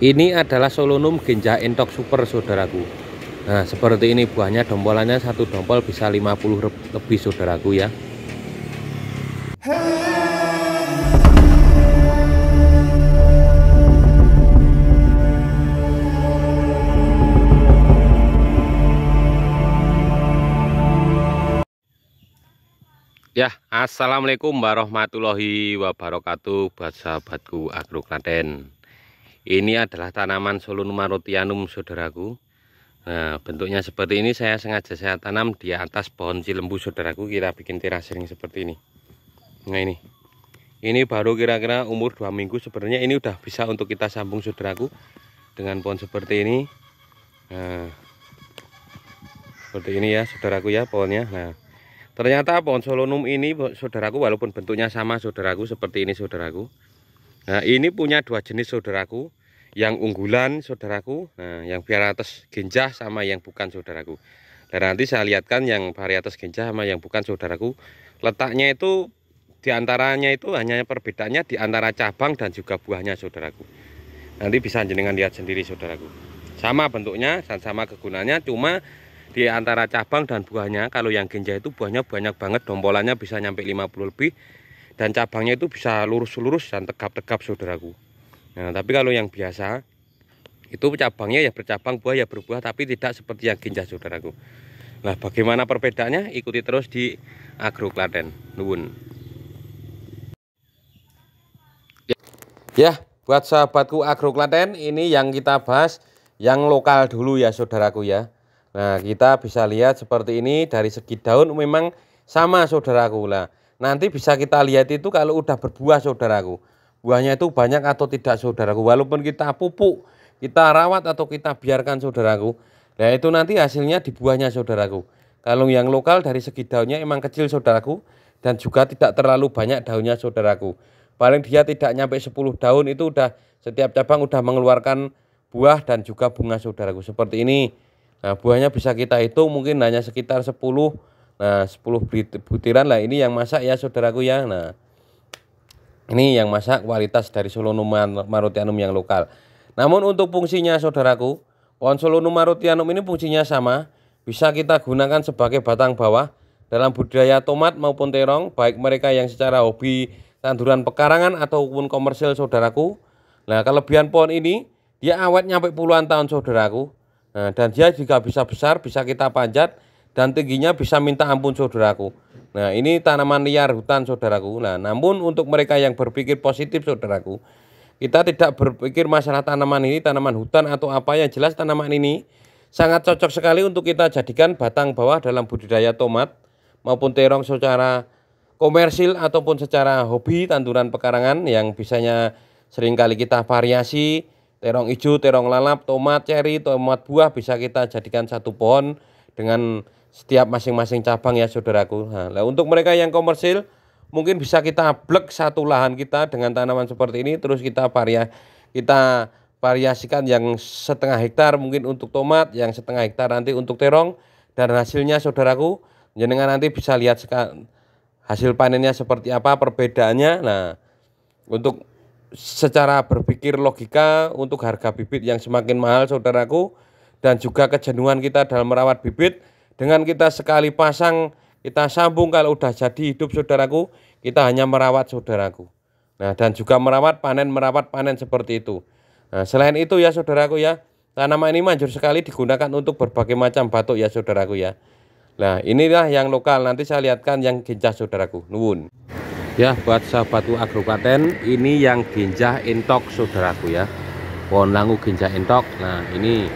ini adalah solonum genja entok super saudaraku nah seperti ini buahnya dompolannya satu dompol bisa 50 lebih saudaraku ya Ya, assalamualaikum warahmatullahi wabarakatuh buat sahabatku Agro Klaten. Ini adalah tanaman Solanum marotianum, saudaraku. Nah, bentuknya seperti ini saya sengaja saya tanam di atas pohon cilembu saudaraku kita bikin terasering seperti ini. Nah ini. Ini baru kira-kira umur 2 minggu sebenarnya ini udah bisa untuk kita sambung saudaraku dengan pohon seperti ini. Nah. Seperti ini ya saudaraku ya pohonnya. Nah. Ternyata pohon Solanum ini saudaraku walaupun bentuknya sama saudaraku seperti ini saudaraku. Nah, ini punya dua jenis saudaraku yang unggulan saudaraku nah, yang varietas genjah sama yang bukan saudaraku dan nanti saya lihatkan yang varietas genjah sama yang bukan saudaraku letaknya itu diantaranya itu hanya perbedaannya di antara cabang dan juga buahnya saudaraku nanti bisa jenengan lihat sendiri saudaraku sama bentuknya dan sama kegunaannya cuma di antara cabang dan buahnya kalau yang genjah itu buahnya banyak banget dompolannya bisa nyampe 50 lebih dan cabangnya itu bisa lurus-lurus dan tegap-tegap saudaraku Nah, tapi kalau yang biasa itu cabangnya ya bercabang buah ya berbuah tapi tidak seperti yang ginjal saudaraku. Nah, bagaimana perbedaannya? Ikuti terus di Agro Klaten. Nuwun. Ya. ya, buat sahabatku Agro Klaten, ini yang kita bahas yang lokal dulu ya saudaraku ya. Nah, kita bisa lihat seperti ini dari segi daun memang sama saudaraku lah. Nanti bisa kita lihat itu kalau udah berbuah saudaraku buahnya itu banyak atau tidak saudaraku walaupun kita pupuk kita rawat atau kita biarkan saudaraku nah itu nanti hasilnya di buahnya saudaraku kalau yang lokal dari segi daunnya emang kecil saudaraku dan juga tidak terlalu banyak daunnya saudaraku paling dia tidak nyampe 10 daun itu udah setiap cabang udah mengeluarkan buah dan juga bunga saudaraku seperti ini nah buahnya bisa kita hitung mungkin hanya sekitar 10 nah 10 butiran lah ini yang masak ya saudaraku ya nah ini yang masak kualitas dari solonum marutianum yang lokal. Namun untuk fungsinya saudaraku, pohon solonum marutianum ini fungsinya sama, bisa kita gunakan sebagai batang bawah dalam budidaya tomat maupun terong, baik mereka yang secara hobi tanduran pekarangan ataupun komersil saudaraku. Nah, kelebihan pohon ini dia awet nyampe puluhan tahun saudaraku. Nah, dan dia juga bisa besar, bisa kita panjat dan tingginya bisa minta ampun saudaraku. Nah, ini tanaman liar hutan saudaraku. Nah, namun untuk mereka yang berpikir positif saudaraku, kita tidak berpikir masalah tanaman ini, tanaman hutan atau apa yang jelas tanaman ini sangat cocok sekali untuk kita jadikan batang bawah dalam budidaya tomat maupun terong secara komersil ataupun secara hobi tanduran pekarangan yang bisanya seringkali kita variasi terong hijau, terong lalap, tomat ceri, tomat buah bisa kita jadikan satu pohon dengan setiap masing-masing cabang ya saudaraku. Nah, untuk mereka yang komersil mungkin bisa kita blek satu lahan kita dengan tanaman seperti ini terus kita varia kita variasikan yang setengah hektar mungkin untuk tomat, yang setengah hektar nanti untuk terong dan hasilnya saudaraku jenengan nanti bisa lihat hasil panennya seperti apa perbedaannya. Nah, untuk secara berpikir logika untuk harga bibit yang semakin mahal saudaraku dan juga kejenuhan kita dalam merawat bibit dengan kita sekali pasang, kita sambung kalau udah jadi hidup saudaraku, kita hanya merawat saudaraku. Nah, dan juga merawat panen, merawat panen seperti itu. Nah, selain itu ya saudaraku ya, tanaman ini manjur sekali digunakan untuk berbagai macam batuk ya saudaraku ya. Nah, inilah yang lokal, nanti saya lihatkan yang gincah saudaraku. Nuwun. Ya, buat sahabatku agropaten, ini yang ginjah intok saudaraku ya pohon langu ginjah intok. nah ini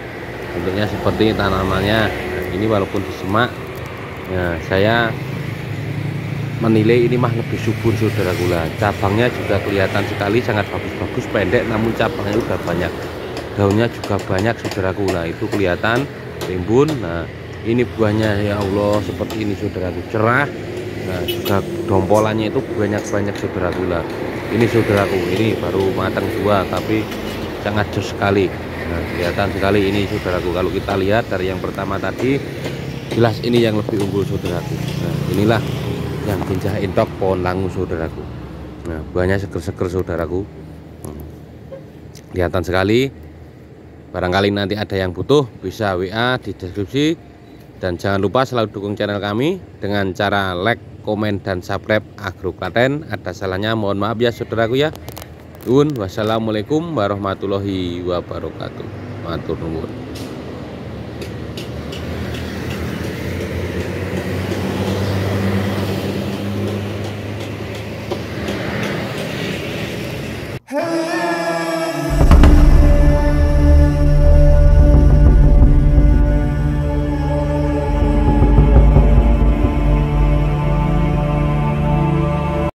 bentuknya seperti tanamannya ini walaupun di Semak ya, saya menilai ini mah lebih subur saudara gula cabangnya juga kelihatan sekali sangat bagus-bagus pendek namun cabangnya juga banyak daunnya juga banyak saudara gula itu kelihatan rimbun nah ini buahnya ya Allah seperti ini saudaraku cerah nah juga dompolannya itu banyak-banyak saudara gula ini saudaraku ini baru matang dua tapi sangat jos sekali nah, kelihatan sekali ini saudaraku kalau kita lihat dari yang pertama tadi jelas ini yang lebih unggul saudaraku nah, inilah yang pinjah intok pohon langu saudaraku nah buahnya seger-seger saudaraku hmm. kelihatan sekali barangkali nanti ada yang butuh bisa WA di deskripsi dan jangan lupa selalu dukung channel kami dengan cara like komen dan subscribe Agro Klaten ada salahnya mohon maaf ya saudaraku ya wassalamualaikum warahmatullahi wabarakatuh. Matur nuwun.